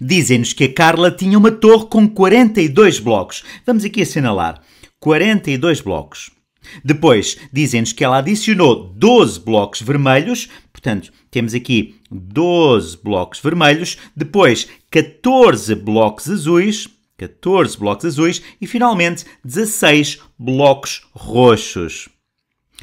Dizem-nos que a Carla tinha uma torre com 42 blocos. Vamos aqui assinalar: 42 blocos. Depois, dizem-nos que ela adicionou 12 blocos vermelhos, portanto, temos aqui 12 blocos vermelhos, depois 14 blocos azuis, 14 blocos azuis e finalmente 16 blocos roxos.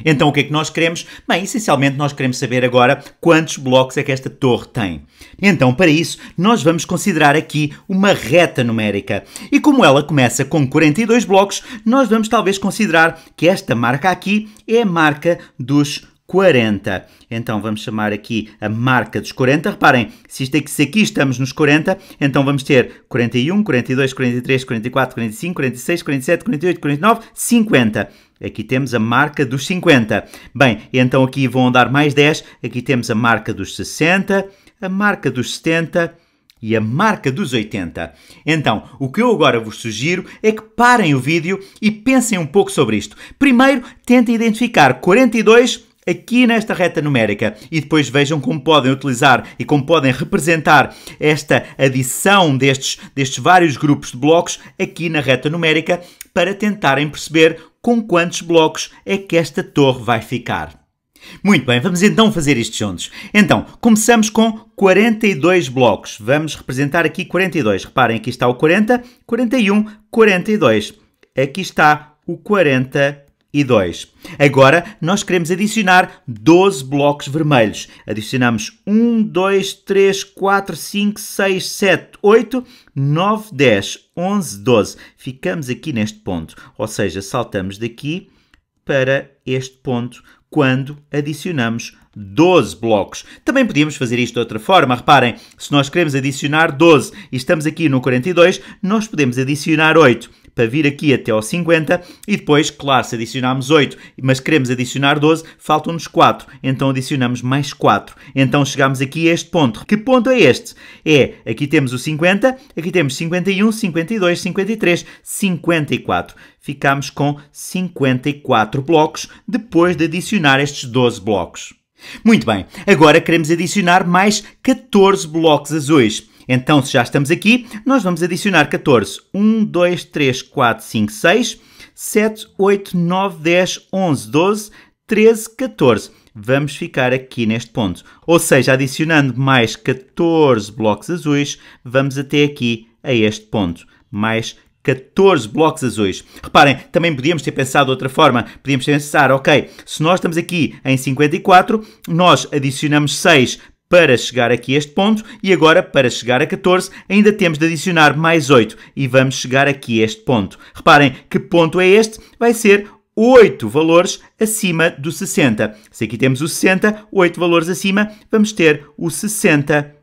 Então o que é que nós queremos? Bem, essencialmente nós queremos saber agora quantos blocos é que esta torre tem. Então, para isso, nós vamos considerar aqui uma reta numérica. E como ela começa com 42 blocos, nós vamos talvez considerar que esta marca aqui é a marca dos 40. Então vamos chamar aqui a marca dos 40. Reparem, se, isto aqui, se aqui estamos nos 40, então vamos ter 41, 42, 43, 44, 45, 46, 47, 48, 49, 50. Aqui temos a marca dos 50. Bem, então aqui vão andar mais 10. Aqui temos a marca dos 60, a marca dos 70 e a marca dos 80. Então, o que eu agora vos sugiro é que parem o vídeo e pensem um pouco sobre isto. Primeiro, tentem identificar 42 aqui nesta reta numérica e depois vejam como podem utilizar e como podem representar esta adição destes, destes vários grupos de blocos aqui na reta numérica para tentarem perceber com quantos blocos é que esta torre vai ficar. Muito bem, vamos então fazer isto juntos. Então, começamos com 42 blocos. Vamos representar aqui 42. Reparem, aqui está o 40, 41, 42. Aqui está o 40 e 2. Agora nós queremos adicionar 12 blocos vermelhos. Adicionamos 1, 2, 3, 4, 5, 6, 7, 8, 9, 10, 11, 12. Ficamos aqui neste ponto, ou seja, saltamos daqui para este ponto quando adicionamos 12 blocos. Também podíamos fazer isto de outra forma. Reparem, se nós queremos adicionar 12 e estamos aqui no 42, nós podemos adicionar 8 para vir aqui até ao 50 e depois, claro, se adicionarmos 8, mas queremos adicionar 12, faltam-nos 4, então adicionamos mais 4. Então chegamos aqui a este ponto. Que ponto é este? É, aqui temos o 50, aqui temos 51, 52, 53, 54. Ficamos com 54 blocos depois de adicionar estes 12 blocos. Muito bem, agora queremos adicionar mais 14 blocos azuis. Então, se já estamos aqui, nós vamos adicionar 14. 1, 2, 3, 4, 5, 6, 7, 8, 9, 10, 11, 12, 13, 14. Vamos ficar aqui neste ponto. Ou seja, adicionando mais 14 blocos azuis, vamos até aqui a este ponto. Mais 14 blocos azuis. Reparem, também podíamos ter pensado de outra forma. Podíamos pensar, ok, se nós estamos aqui em 54, nós adicionamos 6 para chegar aqui a este ponto e agora para chegar a 14 ainda temos de adicionar mais 8 e vamos chegar aqui a este ponto. Reparem que ponto é este? Vai ser 8 valores acima do 60. Se aqui temos o 60, 8 valores acima, vamos ter o 60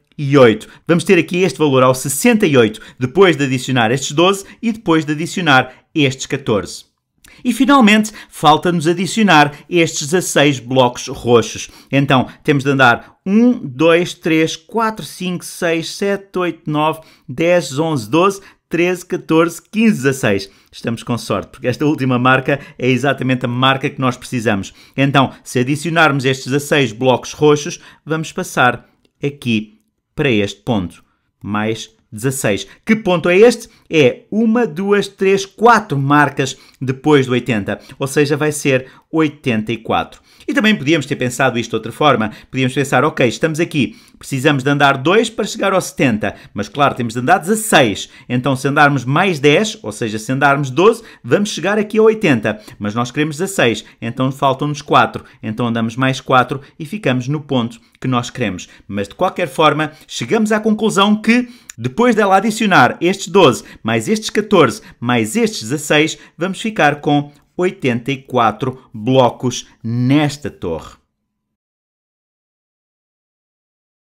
Vamos ter aqui este valor ao 68, depois de adicionar estes 12 e depois de adicionar estes 14. E finalmente, falta-nos adicionar estes 16 blocos roxos. Então, temos de andar 1, 2, 3, 4, 5, 6, 7, 8, 9, 10, 11, 12, 13, 14, 15, 16. Estamos com sorte, porque esta última marca é exatamente a marca que nós precisamos. Então, se adicionarmos estes 16 blocos roxos, vamos passar aqui para este ponto. Mais 16. Que ponto é este? É uma, duas, três, quatro marcas depois do 80. Ou seja, vai ser 84. E também podíamos ter pensado isto de outra forma. Podíamos pensar, ok, estamos aqui, precisamos de andar 2 para chegar aos 70, mas claro, temos de andar 16. Então, se andarmos mais 10, ou seja, se andarmos 12, vamos chegar aqui a 80. Mas nós queremos 16, então faltam-nos 4. Então andamos mais 4 e ficamos no ponto que nós queremos. Mas de qualquer forma, chegamos à conclusão que depois dela adicionar estes 12, mais estes 14, mais estes 16, vamos ficar com 84 blocos nesta torre.